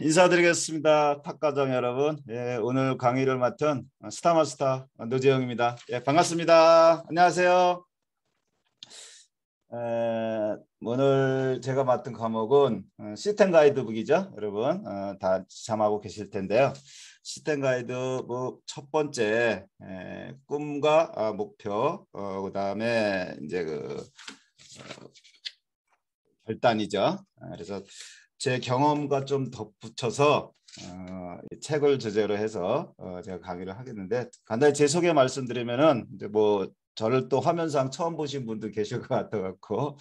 인사드리겠습니다. 탁가정 여러분. 예, 오늘 강의를 맡은 스타마스터 노재영입니다. 예, 반갑습니다. 안녕하세요. 에, 오늘 제가 맡은 과목은 어, 시스템 가이드북이죠. 여러분 어, 다 잠하고 계실 텐데요. 시스템 가이드북 첫 번째 에, 꿈과 아, 목표 어, 그다음에 이제 그 어, 결단이죠. 아, 그래서 제 경험과 좀 덧붙여서 어, 책을 주제로 해서 어, 제가 강의를 하겠는데 간단히 제 소개 말씀드리면은 이제 뭐 저를 또 화면상 처음 보신 분도 계실 것 같아갖고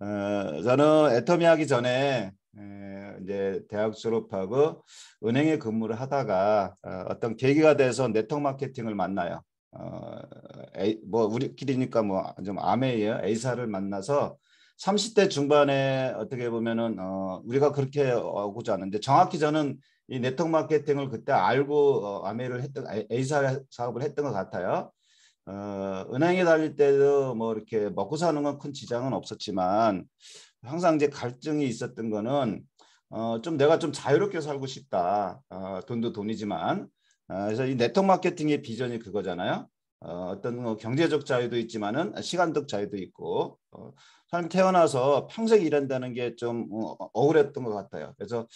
어, 저는 애터미하기 전에 에, 이제 대학 졸업하고 은행에 근무를 하다가 어, 어떤 계기가 돼서 네트워크 마케팅을 만나요. 어, 에이, 뭐 우리끼리니까 뭐좀 아메이요 에이사를 만나서 30대 중반에 어떻게 보면은 어, 우리가 그렇게 하고자 하는데 정확히 저는 이 네트워크 마케팅을 그때 알고 어, 아메를 했던 아, A사 사업을 했던 것 같아요. 어, 은행에 다닐 때도 뭐 이렇게 먹고 사는 건 큰 지장은 없었지만 항상 이제 갈증이 있었던 거는 어, 좀 내가 좀 자유롭게 살고 싶다. 어, 돈도 돈이지만 어, 그래서 이 네트워크 마케팅의 비전이 그거잖아요. 어, 어떤 뭐 경제적 자유도 있지만은 시간적 자유도 있고 어, 사람 이 태어나서 평생 일한다는 게좀 어, 억울했던 것 같아요. 그래서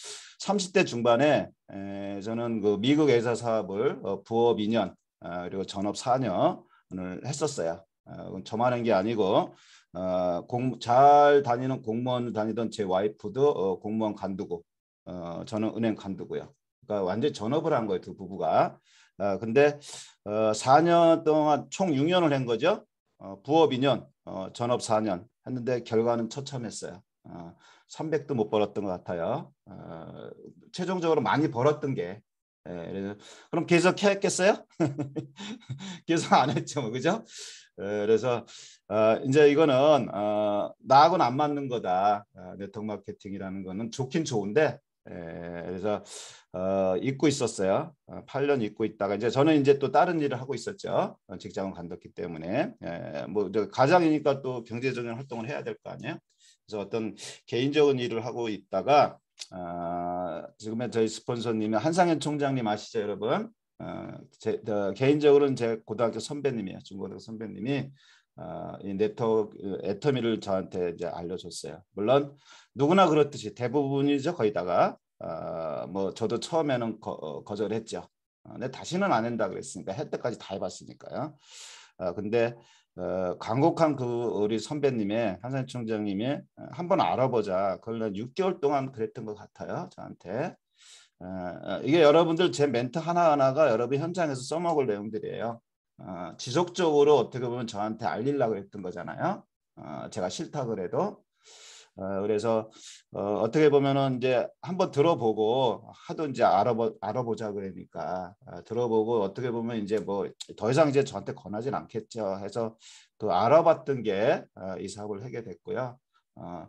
30대 중반에 에, 저는 그 미국 회사 사업을 어, 부업 2년 어, 아, 그리고 전업 4년을 했었어요. 어, 아, 저만 한 게 아니고 어, 공, 잘 다니는 공무원 다니던 제 와이프도 어, 공무원 간두고 어, 저는 은행 간두고요. 그러니까 완전 전업을 한 거예요 두 부부가. 어, 근데 어, 4년 동안 총 6년을 한 거죠. 어, 부업 2년, 어, 전업 4년 했는데 결과는 처참했어요. 어, 아, 300도 못 벌었던 것 같아요. 어, 최종적으로 많이 벌었던 게 예, 그럼 계속 했겠어요? 계속 안 했죠, 뭐, 그죠? 예, 그래서 어, 이제 이거는 어, 나하고는 안 맞는 거다. 어, 네트워크 마케팅이라는 거는 좋긴 좋은데 예, 그래서 어, 잊고 있었어요. 8년 어, 잊고 있다가 이제 저는 이제 또 다른 일을 하고 있었죠. 어, 직장을 간뒀기 때문에 예, 뭐 가장이니까 또 경제적인 활동을 해야 될 거 아니에요. 그래서 어떤 개인적인 일을 하고 있다가 어, 지금의 저희 스폰서님이 한상현 총장님 아시죠, 여러분? 어, 제, 저, 개인적으로는 제 고등학교 선배님이에요. 중고등학교 선배님이 어, 이 네트워크 애터미를 저한테 이제 알려줬어요. 물론 누구나 그렇듯이 대부분이죠 거의 다가 어, 뭐 저도 처음에는 거, 어, 거절했죠. 어, 근데 다시는 안된다 그랬으니까 할 때까지 다 해봤으니까요. 어, 근데 어, 간곡한 그 우리 선배님의 한산 총장님의 어, 한번 알아보자. 그걸 6개월 동안 그랬던 것 같아요. 저한테. 어, 이게 여러분들 제 멘트 하나하나가 여러분 현장에서 써먹을 내용들이에요. 지속적으로 어떻게 보면 저한테 알릴라고 했던 거잖아요. 제가 싫다 그래도 어, 그래서 어, 어 떻게 보면은 이제 한번 들어보고 하도 이제 알아보 알아보자 그러니까 어, 들어보고 어떻게 보면 이제 뭐 더 이상 이제 저한테 권하진 않겠죠 해서 그 알아봤던 게이 어, 사업을 하게 됐고요. 어,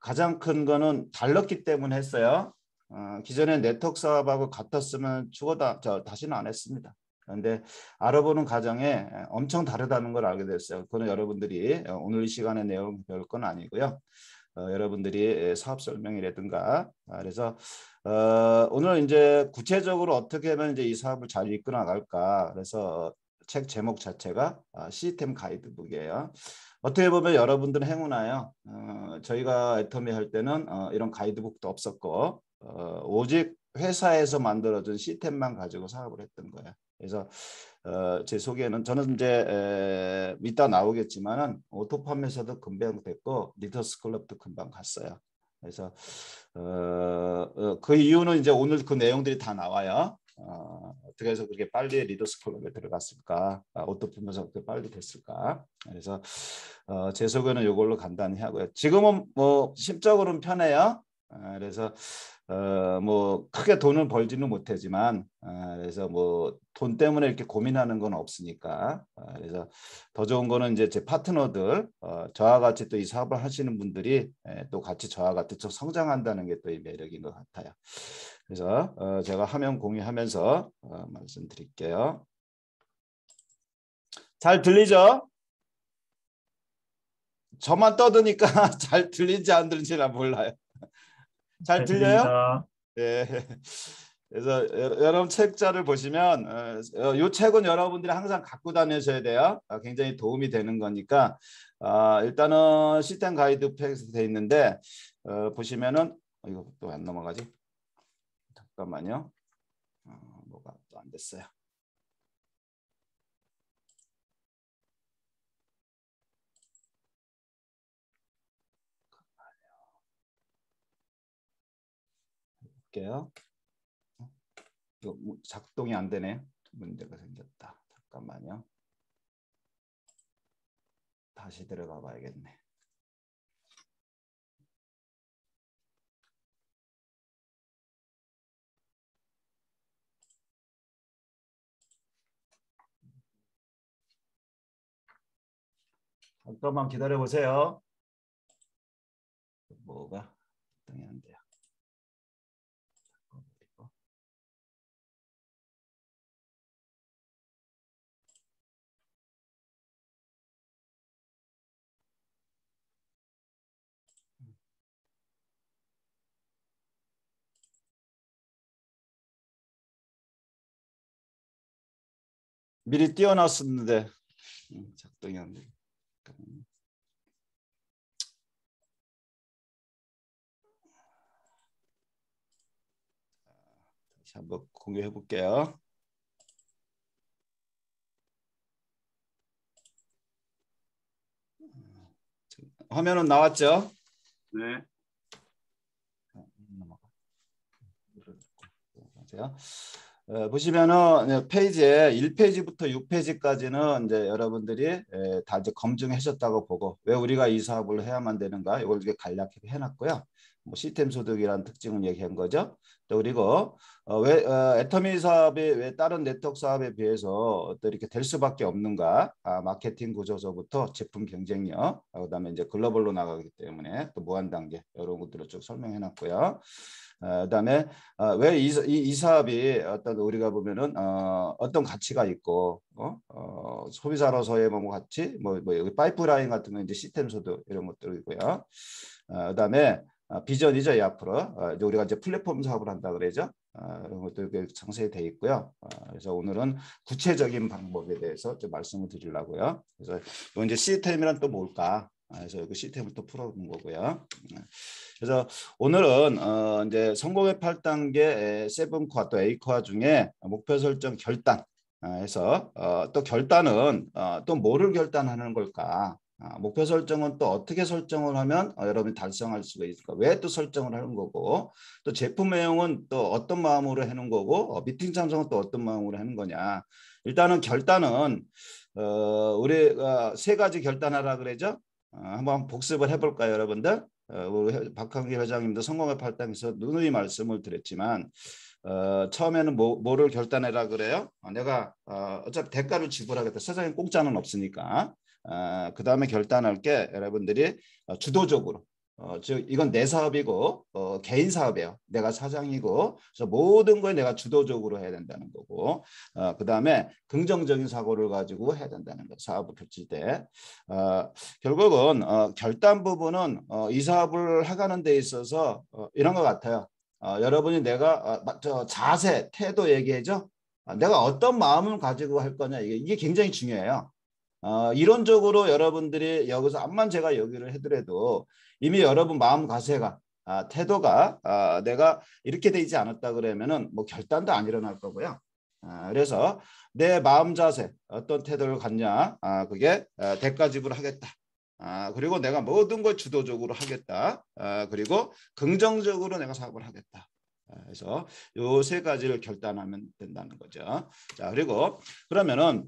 가장 큰 거는 달랐기 때문에 했어요. 어, 기존의 네트워크 사업하고 같았으면 죽어다 저 다시는 안 했습니다. 그런데 알아보는 과정에 엄청 다르다는 걸 알게 됐어요. 그거는 여러분들이 오늘 이 시간에 내용 배울 건 아니고요. 어, 여러분들이 사업 설명이라든가 아, 그래서 어, 오늘 이제 구체적으로 어떻게 하면 이제 이 사업을 잘 이끌어 나갈까 그래서 책 제목 자체가 아, 시스템 가이드북이에요. 어떻게 보면 여러분들행운아요 어, 저희가 애터미 할 때는 어, 이런 가이드북도 없었고 어, 오직 회사에서 만들어준 시스템만 가지고 사업을 했던 거예요. 그래서 어, 제 소개는 저는 이제 에, 이따 나오겠지만은 오토 판매사도 금방 됐고 리더스 클럽도 금방 갔어요. 그래서 어, 어, 그 이유는 이제 오늘 그 내용들이 다 나와요. 어, 어떻게 해서 그렇게 빨리 리더스 클럽에 들어갔을까? 아, 오토판에서 그렇게 빨리 됐을까? 그래서 어, 제 소개는 이걸로 간단히 하고요. 지금은 뭐 심적으로는 편해요. 아, 그래서 어, 뭐 크게 돈을 벌지는 못하지만 어, 그래서 뭐 돈 때문에 이렇게 고민하는 건 없으니까 어, 그래서 더 좋은 거는 이제 제 파트너들 어, 저와 같이 또 이 사업을 하시는 분들이 에, 예, 또 같이 저와 같이 좀 성장한다는 게 또 이 매력인 것 같아요. 그래서 어, 제가 화면 공유하면서 어, 말씀드릴게요. 잘 들리죠? 저만 떠드니까 잘들리지안들리지는 몰라요. 잘 들려요? 예. 그래서 여러분 책자를 보시면 이 어, 어, 책은 여러분들이 항상 갖고 다니셔야 돼요. 아, 굉장히 도움이 되는 거니까 아, 일단은 시스템 가이드 팩에서 돼 있는데 어, 보시면은 이거 또 안 넘어가지? 잠깐만요. 뭐가 또 안 됐어요. 볼게요. 작동이 안 되네. 문제가 생겼다. 잠깐만요. 다시 들어가 봐야겠네. 잠깐만 기다려 보세요. 뭐가 작동이 안 돼. 미리 띄워놨었는데 음, 작동이 안 돼. 다시 한번 공유해 볼게요. 화면은 나왔죠? 네. 어, 보시면은 네, 페이지에 1페이지부터 6페이지까지는 이제 여러분들이 예, 다 이제 검증하셨다고 보고 왜 우리가 이 사업을 해야만 되는가 이걸 이렇게 간략히 해놨고요. 뭐 시스템 소득이라는 특징을 얘기한 거죠. 또 그리고 어, 왜 어, 애터미 사업이 왜 다른 네트워크 사업에 비해서 또 이렇게 될 수밖에 없는가? 아, 마케팅 구조서부터 제품 경쟁력, 아, 그다음에 이제 글로벌로 나가기 때문에 또 무한 단계 이런 것들을 쭉 설명해놨고요. 어, 그다음에 어, 왜이 이 사업이 어떤 우리가 보면은 어, 떤 가치가 있고 어? 어, 소비자로서의 뭐 가치 뭐, 뭐, 뭐 여기 파이프라인 같은 거 이제 시스템 소득 이런 것들이고요. 어, 그다음에 비전이죠. 이 앞으로 이제 우리가 이제 플랫폼 사업을 한다 그러죠. 이런 것들 상세히 돼 있고요. 그래서 오늘은 구체적인 방법에 대해서 좀 말씀을 드리려고요. 그래서 이제 시스템이란 또 뭘까? 아, 그래서 그 시스템을 또 풀어본 거고요. 네. 그래서 오늘은 어 이제 성공의 8단계 세븐 쿼, 어또 a 쿼어 중에 목표 설정 결단 아, 해서 어또 결단은 어또 뭐를 결단하는 걸까? 아, 목표 설정은 또 어떻게 설정을 하면 어, 여러분이 달성할 수가 있을까? 왜 또 설정을 하는 거고 또 제품 내용은 또 어떤 마음으로 해놓은 거고 어, 미팅 참석은 또 어떤 마음으로 하는 거냐? 일단은 결단은 어, 우리가 어, 세 가지 결단하라 그러죠. 어, 한번 복습을 해볼까요, 여러분들? 어, 우리 박한기 회장님도 성공의 팔당에서 누누이 말씀을 드렸지만 어, 처음에는 뭐, 뭐를 결단해라 그래요? 어, 내가 어, 어차피 대가를 지불하겠다. 세상에 공짜는 없으니까. 어, 그 다음에 결단할 게 여러분들이 주도적으로 어, 즉 이건 내 사업이고 어, 개인 사업이에요. 내가 사장이고 그래서 모든 걸 내가 주도적으로 해야 된다는 거고 어, 그 다음에 긍정적인 사고를 가지고 해야 된다는 거 사업을 칠때 어, 결국은 어, 결단 부분은 어, 이 사업을 해가는 데 있어서 어, 이런 것 같아요. 어, 여러분이 내가 어, 저 자세 태도 얘기해죠. 아, 내가 어떤 마음을 가지고 할 거냐 이게, 이게 굉장히 중요해요. 어, 이론적으로 여러분들이 여기서 암만 제가 여기를 해드려도 이미 여러분 마음 가세가 아, 태도가 아, 내가 이렇게 되지 않았다 그러면은 뭐 결단도 안 일어날 거고요. 아, 그래서 내 마음 자세 어떤 태도를 갖냐 아, 그게 아, 대가 지불하겠다. 아, 그리고 내가 모든 걸 주도적으로 하겠다. 아, 그리고 긍정적으로 내가 사업을 하겠다. 아, 그래서 요 세 가지를 결단하면 된다는 거죠. 자, 그리고 그러면은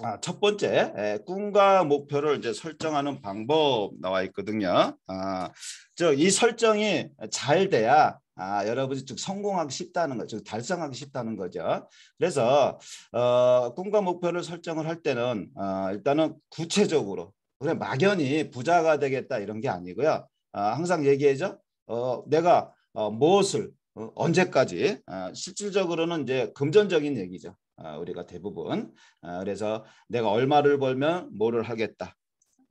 아, 첫 번째 예, 꿈과 목표를 이제 설정하는 방법 나와 있거든요. 아, 즉 이 설정이 잘 돼야 아, 여러분이 즉 성공하기 쉽다는 거즉 달성하기 쉽다는 거죠. 그래서 어, 꿈과 목표를 설정을 할 때는 어, 일단은 구체적으로 그래 막연히 부자가 되겠다 이런 게 아니고요. 아, 항상 얘기해죠. 어, 내가 어, 무엇을 어, 언제까지 아, 실질적으로는 이제 금전적인 얘기죠. 아, 우리가 대부분 아, 그래서 내가 얼마를 벌면 뭐를 하겠다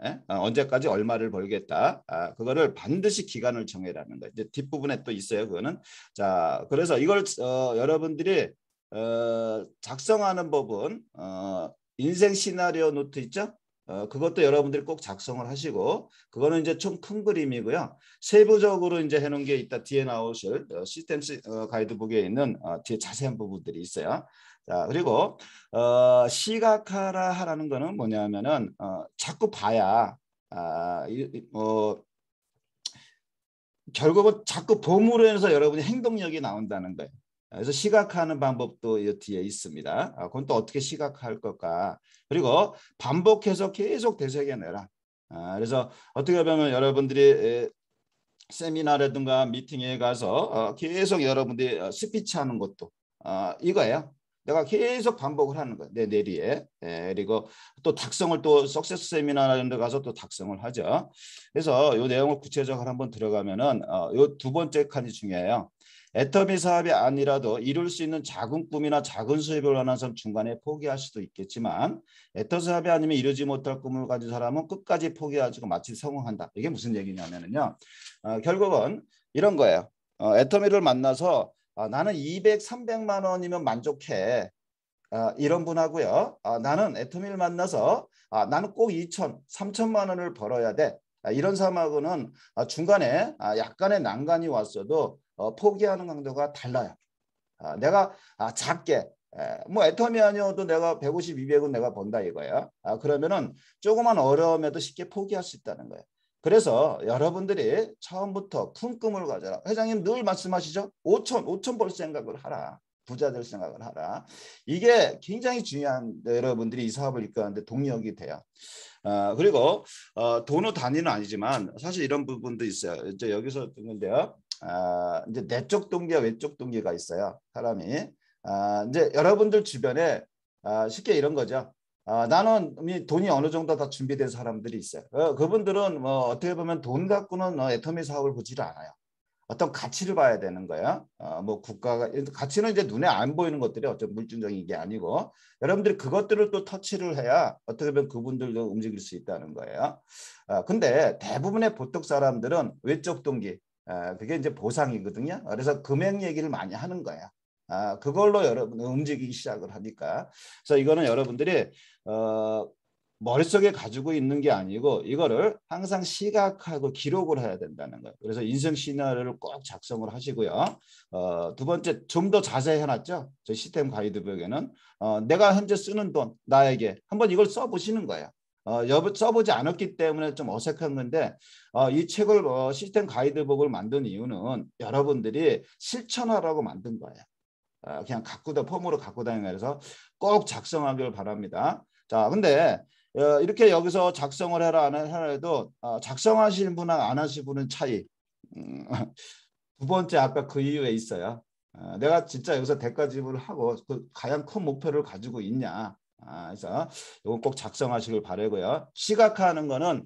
예? 아, 언제까지 얼마를 벌겠다. 그거를 반드시 기간을 정해라는 거. 이제 뒷부분에 또 있어요. 그거는. 자, 그래서 이걸 어, 여러분들이 어, 작성하는 법은 어, 인생 시나리오 노트 있죠? 그것도 여러분들이 꼭 작성을 하시고 그거는 이제 좀큰 그림이고요. 세부적으로 이제 해놓은 게 있다 뒤에 나오실 시스템 가이드북에 있는 뒤에 자세한 부분들이 있어요. 자, 그리고 어, 시각화라 하라는 거는 뭐냐면은 어, 자꾸 봐야 아, 이, 어, 결국은 자꾸 보물에서여러분의 행동력이 나온다는 거예요. 그래서 시각하는 화 방법도 이 뒤에 있습니다. 아, 그건 또 어떻게 시각할 화것까 그리고 반복해서 계속 되새겨내라. 아, 그래서 어떻게 보면 여러분들이 에, 세미나라든가 미팅에 가서 어, 계속 여러분들이 어, 스피치하는 것도 어, 이거예요. 내가 계속 반복을 하는 거야. 내 내리에. 예, 그리고 또 닥성을 또 석세스 세미나 이런 데 가서 또 닥성을 하죠. 그래서 요 내용을 구체적으로 한번 들어가면은 어, 요두 번째 칸이 중요해요. 애터미 사업이 아니라도 이룰 수 있는 작은 꿈이나 작은 수입을 원하는 사람 중간에 포기할 수도 있겠지만 애터미 사업이 아니면 이루지 못할 꿈을 가진 사람은 끝까지 포기하지고 마치 성공한다. 이게 무슨 얘기냐면은요. 어, 결국은 이런 거예요. 어, 애터미를 만나서 어, 나는 200, 300만 원이면 만족해. 어, 이런 분하고요. 어, 나는 애터미를 만나서 아, 나는 꼭 2천, 3천만 원을 벌어야 돼. 아, 이런 사람하고는 아, 중간에 아, 약간의 난간이 왔어도 어, 포기하는 강도가 달라요. 아, 내가 아, 작게 에, 뭐 애터미 아니어도 내가 150, 200은 내가 번다 이거야. 아, 그러면은 조그만 어려움에도 쉽게 포기할 수 있다는 거예요. 그래서 여러분들이 처음부터 큰꿈을 가져라. 회장님 늘 말씀하시죠? 5천, 5천 벌 생각을 하라. 부자 될 생각을 하라. 이게 굉장히 중요한 네, 여러분들이 이 사업을 이끌는데 동력이 돼요. 어, 그리고 어, 돈의 단위는 아니지만 사실 이런 부분도 있어요. 이제 여기서 듣는데요. 아, 이제 내적 동기와 외적 동기가 있어요. 사람이. 아, 이제 여러분들 주변에 아, 쉽게 이런 거죠. 어, 나는 이미 돈이 어느 정도 다 준비된 사람들이 있어요. 어, 그분들은 뭐 어떻게 보면 돈 갖고는 어, 애터미 사업을 보지를 않아요. 어떤 가치를 봐야 되는 거예요 어, 뭐 국가가 가치는 이제 눈에 안 보이는 것들이 어쩌 물질적인 게 아니고 여러분들이 그것들을 또 터치를 해야 어떻게 보면 그분들도 움직일 수 있다는 거예요. 어, 근데 대부분의 보통 사람들은 외적 동기, 어, 그게 이제 보상이거든요. 그래서 금액 얘기를 많이 하는 거예요 아, 그걸로 여러분 움직이기 시작을 하니까 그래서 이거는 여러분들이 어, 머릿속에 가지고 있는 게 아니고 이거를 항상 시각하고 기록을 해야 된다는 거예요. 그래서 인생 시나리오를 꼭 작성을 하시고요. 어, 두 번째 좀 더 자세히 해놨죠. 저희 시스템 가이드북에는 어, 내가 현재 쓰는 돈 나에게 한번 이걸 써보시는 거예요. 어, 써보지 않았기 때문에 좀 어색한 건데 어, 이 책을 어, 시스템 가이드북을 만든 이유는 여러분들이 실천하라고 만든 거예요. 어, 그냥 갖고 다 폼으로 갖고 다니는 그래서 꼭 작성하길 바랍니다. 자, 근데 어, 이렇게 여기서 작성을 해라 안 해라 해도 어, 작성하시는 분하고 안 하시는 분은 차이. 음, 두 번째 아까 그 이유에 있어요. 내가 진짜 여기서 대가 지불을 하고 그 가장 큰 목표를 가지고 있냐. 아, 그래서 이건 꼭 작성하시길 바라고요. 시각화하는 거는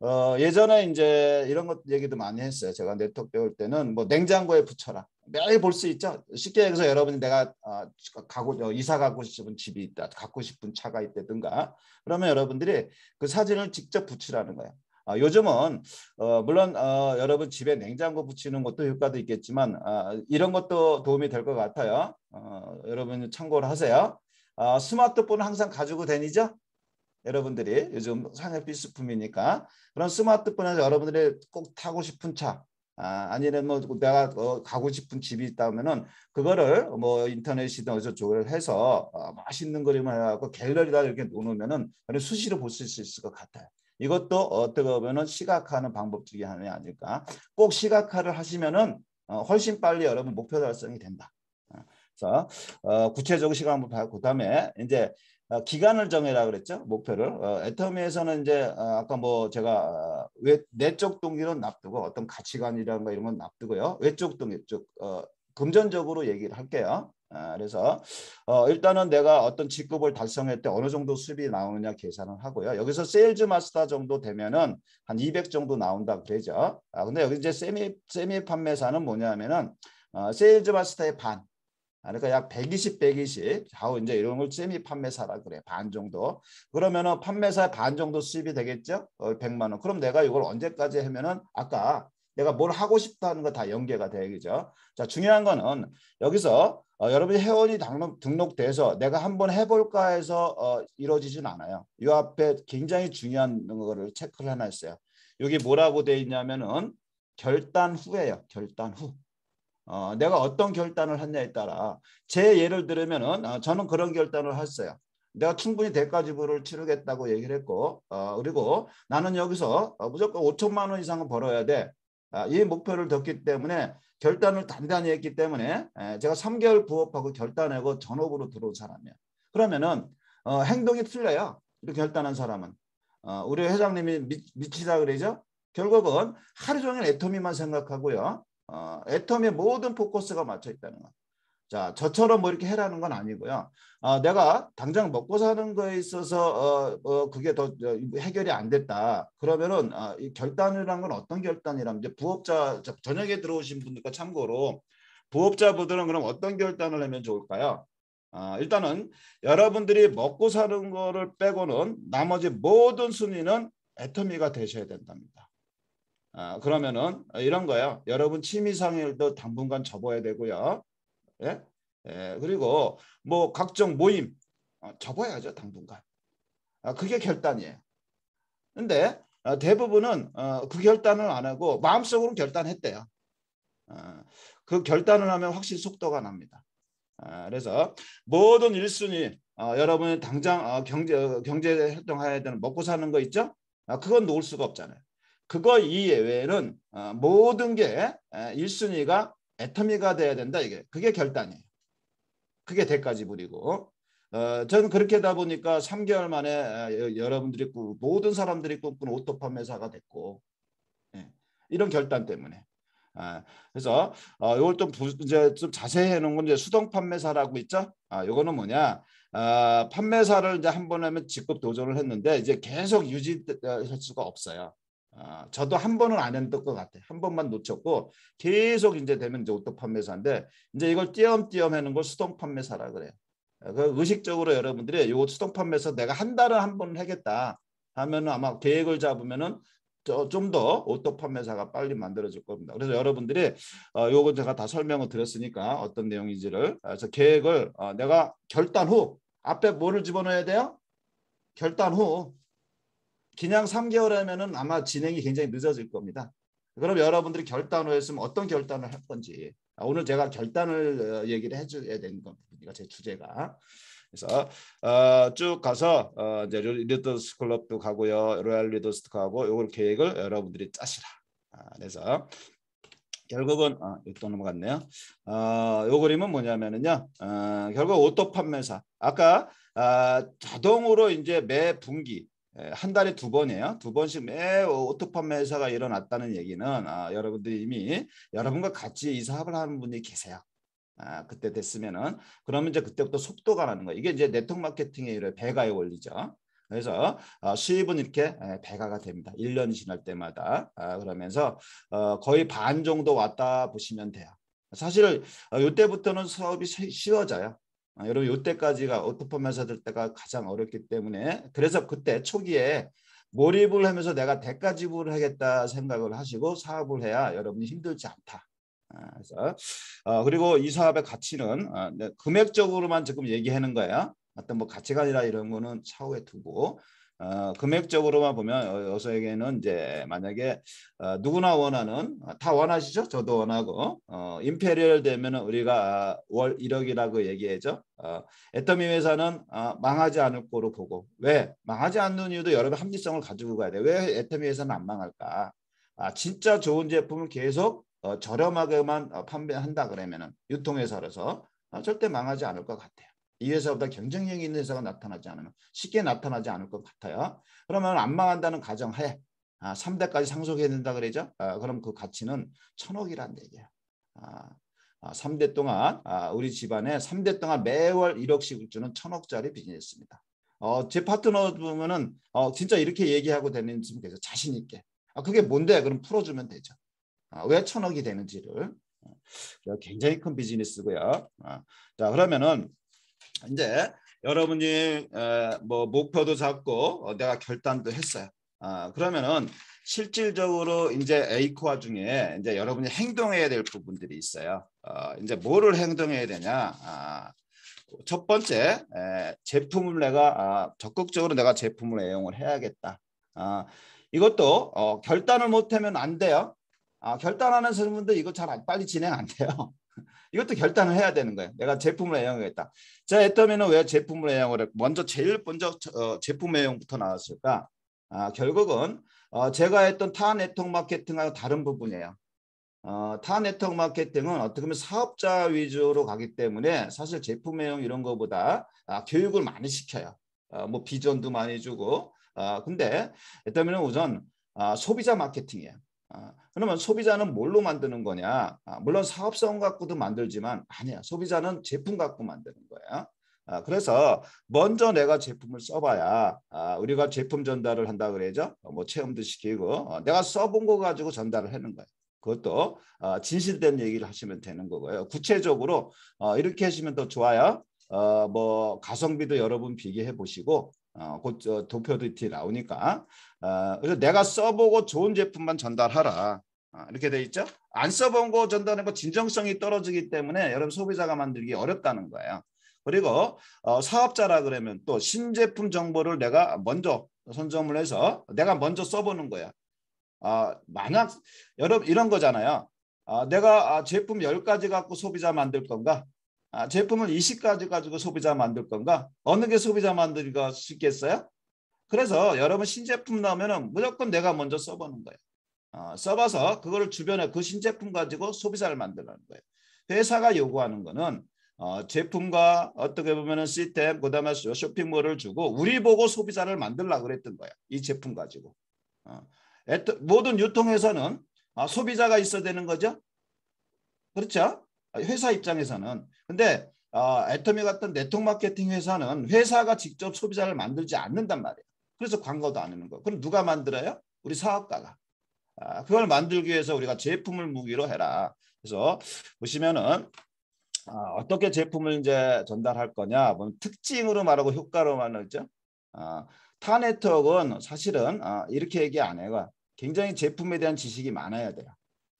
어, 예전에 이제 이런 것 얘기도 많이 했어요. 제가 네트워크 배울 때는 뭐 냉장고에 붙여라. 매일 볼 수 있죠. 쉽게 얘기해서 여러분이 내가 어, 가고 어, 이사 가고 싶은 집이 있다, 갖고 싶은 차가 있다든가 그러면 여러분들이 그 사진을 직접 붙이라는 거예요. 아, 요즘은 어, 물론 어, 여러분 집에 냉장고 붙이는 것도 효과도 있겠지만 아, 이런 것도 도움이 될 것 같아요. 어, 여러분 참고를 하세요. 아, 스마트폰 항상 가지고 다니죠? 여러분들이 요즘 상업 필수품이니까 그런 스마트폰에서 여러분들이 꼭 타고 싶은 차 아, 아니면 뭐 내가 어, 가고 싶은 집이 있다면은 그거를 뭐 인터넷이든 어디서 조회를 해서 어, 맛있는 거리만 해갖고 갤러리다 이렇게 놓으면은 수시로 볼 수 있을 것 같아요. 이것도 어떻게 보면은 시각화하는 방법 중에 하나 아닐까. 꼭 시각화를 하시면은 어, 훨씬 빨리 여러분 목표 달성이 된다. 그 자, 어, 어 구체적 시간 한번 그 다음에 이제 어, 기간을 정해라 그랬죠 목표를 어, 애터미에서는 이제 어, 아까 뭐 제가 외, 내적 동기는 납두고 어떤 가치관이라는 거 이런 건 납두고요 외적 동기 즉 어, 금전적으로 얘기를 할게요 그래서 어, 일단은 내가 어떤 직급을 달성할 때 어느 정도 수입이 나오느냐 계산을 하고요. 여기서 세일즈 마스터 정도 되면은 한 200 정도 나온다 그러죠. 아, 근데 여기 이제 세미 세미 판매사는 뭐냐면은 어, 세일즈 마스터의 반 아, 그러니까 약 120, 120 좌우 이제 이런 걸 세미 판매사라 그래 반 정도 그러면은 판매사의 반 정도 수입이 되겠죠 어, 100만 원 그럼 내가 이걸 언제까지 하면은 아까 내가 뭘 하고 싶다는 거 다 연계가 돼요 그죠 자 중요한 거는 여기서 어, 여러분이 회원이 등록, 등록돼서 내가 한번 해볼까 해서 어, 이루어지진 않아요 이 앞에 굉장히 중요한 거를 체크를 하나 했어요 여기 뭐라고 돼 있냐면은 결단 후에요 결단 후 어, 내가 어떤 결단을 하냐에 따라 제 예를 들으면 어, 저는 그런 결단을 했어요. 내가 충분히 대가 지불을 치르겠다고 얘기를 했고 어, 그리고 나는 여기서 어, 무조건 5천만 원 이상은 벌어야 돼. 아, 이 목표를 뒀기 때문에 결단을 단단히 했기 때문에 에, 제가 3개월 부업하고 결단하고 전업으로 들어온 사람이야. 그러면은 어, 행동이 틀려요. 이렇게 결단한 사람은. 어, 우리 회장님이 미, 미치다 그러죠. 결국은 하루 종일 애터미만 생각하고요. 어, 애텀의 모든 포커스가 맞춰 있다는 것. 자, 저처럼 뭐 이렇게 해라는 건 아니고요. 어, 내가 당장 먹고 사는 거에 있어서 어, 어, 그게 더 해결이 안 됐다. 그러면은 어, 이 결단이란 건 어떤 결단이라면 이제 부업자 저녁에 들어오신 분들과 참고로 부업자분들은 그럼 어떤 결단을 하면 좋을까요? 아, 일단은 여러분들이 먹고 사는 거를 빼고는 나머지 모든 순위는 애터미가 되셔야 된답니다. 아, 그러면은 어, 이런 거예요. 여러분 취미상일도 당분간 접어야 되고요. 예? 예, 그리고 뭐 각종 모임 어, 접어야죠 당분간. 아, 그게 결단이에요. 근데 어, 대부분은 어, 그 결단을 안 하고 마음속으로 결단했대요. 아, 그 결단을 하면 확실히 속도가 납니다. 아, 그래서 모든 일순위 어, 여러분이 당장 어, 경제 경제 활동해야 되는 먹고 사는 거 있죠? 아, 그건 놓을 수가 없잖아요. 그거 이외에는 어, 모든 게 1순위가 애터미가 돼야 된다 이게 그게 결단이에요. 그게 대까지 부리고 어, 저는 그렇게 다 보니까 3개월 만에 여러분들이 꿈, 모든 사람들이 꿈꾸는 오토팜 회사가 됐고 예, 이런 결단 때문에 아, 그래서 어, 이걸 좀 부, 이제 좀 자세히 해놓은 건 이제 수동 판매사라고 있죠. 아, 요거는 뭐냐? 아, 판매사를 이제 한 번 하면 직급 도전을 했는데 이제 계속 유지될 수가 없어요. 아, 저도 한 번은 안 했던 것 같아요. 한 번만 놓쳤고 계속 이제 되면 이제 오토 판매사인데 이제 이걸 띄엄띄엄 하는 걸 수동 판매사라 그래요. 그 의식적으로 여러분들이 이거 수동 판매사 내가 한 달에 한 번은 하겠다 하면 은 아마 계획을 잡으면은 좀 더 오토 판매사가 빨리 만들어질 겁니다. 그래서 여러분들이 어, 요거 제가 다 설명을 드렸으니까 어떤 내용인지를 어, 그래서 계획을 어, 내가 결단 후 앞에 뭐를 집어넣어야 돼요? 결단 후 기냥 3개월 하면은 아마 진행이 굉장히 늦어질 겁니다. 그럼 여러분들이 결단을 했으면 어떤 결단을 할 건지 아, 오늘 제가 결단을 어, 얘기를 해줘야 되는 겁니다. 제 주제가. 그래서 어, 쭉 가서 어, 이제 리더스 클럽도 가고요, 로얄 리더스도 가고 요걸 계획을 여러분들이 짜시라. 아, 그래서 결국은 아, 또 넘어갔네요. 어, 요 그림은 뭐냐면요 어, 결국 오토 판매사. 아까 아, 자동으로 이제 매 분기 예, 한 달에 두 번이에요. 두 번씩 매 오토 판매 사가 일어났다는 얘기는 아, 여러분들이 이미 여러분과 같이 이 사업을 하는 분이 계세요. 아, 그때 됐으면은 그러면 이제 그때부터 속도가 나는 거예요. 이게 이제 네트워크 마케팅의 일래 배가의 원리죠. 그래서 수입은 어, 이렇게 예, 배가가 됩니다. 1년 지날 때마다 아, 그러면서 어, 거의 반 정도 왔다 보시면 돼요. 사실 이때부터는 어, 사업이 쉬워져요. 아, 여러분 이때까지가 오토포에서들 때가 가장 어렵기 때문에 그래서 그때 초기에 몰입을 하면서 내가 대가 지불을 하겠다 생각을 하시고 사업을 해야 여러분이 힘들지 않다. 아, 그래서 어, 그리고 이 사업의 가치는 어, 네, 금액적으로만 지금 얘기하는 거예요 어떤 뭐 가치관이라 이런 거는 차후에 두고 어, 금액적으로만 보면 여성에게는 이제 만약에 어, 누구나 원하는 다 원하시죠? 저도 원하고 어, 임페리얼 되면은 우리가 아, 월 1억이라고 얘기하죠. 어, 애터미 회사는 어, 망하지 않을 거로 보고 왜 망하지 않는 이유도 여러 합리성을 가지고 가야 돼. 왜 애터미 회사는 안 망할까? 아 진짜 좋은 제품을 계속 어, 저렴하게만 어, 판매한다 그러면은 유통회사로서 어, 절대 망하지 않을 것 같아요. 이 회사보다 경쟁력 있는 회사가 나타나지 않으면 쉽게 나타나지 않을 것 같아요. 그러면 안 망한다는 가정하에 아, 3대까지 상속해야 된다 그러죠. 아, 그럼 그 가치는 천억이란 얘기예요. 아, 아, 3대 동안 아, 우리 집안에 3대 동안 매월 1억씩 주는 천억짜리 비즈니스입니다. 어, 제 파트너 보면은 어, 진짜 이렇게 얘기하고 되는지 계속 자신 있게. 아, 그게 뭔데? 그럼 풀어주면 되죠. 아, 왜 천억이 되는지를 어, 굉장히 큰 비즈니스고요. 아, 자 그러면은 이제 여러분이 어, 뭐 목표도 잡고 어, 내가 결단도 했어요. 아, 그러면은 실질적으로 이제 에이코아 중에 이제 여러분이 행동해야 될 부분들이 있어요. 어, 이제 뭐를 행동해야 되냐? 아, 첫 번째 제품을 내가 아, 적극적으로 내가 제품을 애용을 해야겠다. 이것도 결단을 못하면 안 돼요. 아, 결단하는 사람들 이거 잘 빨리 진행 안 돼요. 이것도 결단을 해야 되는 거예요. 내가 제품을 애용하겠다. 자, 애터미는왜 제품을 애용을 했고 먼저 제일 먼저 어, 제품 애용부터 나왔을까? 아, 결국은 어, 제가 했던 타 네트워크 마케팅하고 다른 부분이에요. 어, 타 네트워크 마케팅은 어떻게 보면 사업자 위주로 가기 때문에 사실 제품 애용 이런 거보다 아, 교육을 많이 시켜요. 어, 뭐 비전도 많이 주고 아, 근데 애터미는 우선 아, 소비자 마케팅이에요. 아, 그러면 소비자는 뭘로 만드는 거냐? 아, 물론 사업성 갖고도 만들지만 아니야. 소비자는 제품 갖고 만드는 거야. 아, 그래서 먼저 내가 제품을 써봐야 우리가 제품 전달을 한다 그래죠. 어, 뭐 체험도 시키고 어, 내가 써본 거 가지고 전달을 하는 거야. 그것도 진실된 얘기를 하시면 되는 거고요. 구체적으로 어, 이렇게 하시면 더 좋아요. 뭐 가성비도 여러분 비교해 보시고 곧 도표 뒤 t 나오니까 어, 그래서 내가 써보고 좋은 제품만 전달하라. 어, 이렇게 돼 있죠. 안 써본 거 전달하는 거 진정성이 떨어지기 때문에 여러분 소비자가 만들기 어렵다는 거예요. 그리고 어, 사업자라 그러면 또 신제품 정보를 내가 먼저 선점을 해서 내가 먼저 써보는 거야. 아, 만약 여러분 이런 거잖아요. 아, 내가 제품 10가지 갖고 소비자 만들 건가? 아, 제품을 20가지 가지고 소비자 만들 건가? 어느 게 소비자 만들기가 쉽겠어요? 그래서 여러분 신제품 나오면은 무조건 내가 먼저 써보는 거예요. 어, 써봐서 그거를 주변에 그 신제품 가지고 소비자를 만들라는 거예요. 회사가 요구하는 거는 어, 제품과 어떻게 보면은 시스템 그다음에 쇼핑몰을 주고 우리 보고 소비자를 만들라 그랬던 거야 이 제품 가지고 어, 애토, 모든 유통에서는 아, 소비자가 있어야 되는 거죠 그렇죠 아, 회사 입장에서는 근데 어, 애터미 같은 네트워크 마케팅 회사는 회사가 직접 소비자를 만들지 않는단 말이에요 그래서 광고도 안 하는 거. 그럼 누가 만들어요? 우리 사업가가. 아, 그걸 만들기 위해서 우리가 제품을 무기로 해라. 그래서 보시면은 아, 어떻게 제품을 이제 전달할 거냐. 뭐 특징으로 말하고 효과로 말하죠. 아, 타 네트워크는 사실은 아, 이렇게 얘기 안 해요. 굉장히 제품에 대한 지식이 많아야 돼요.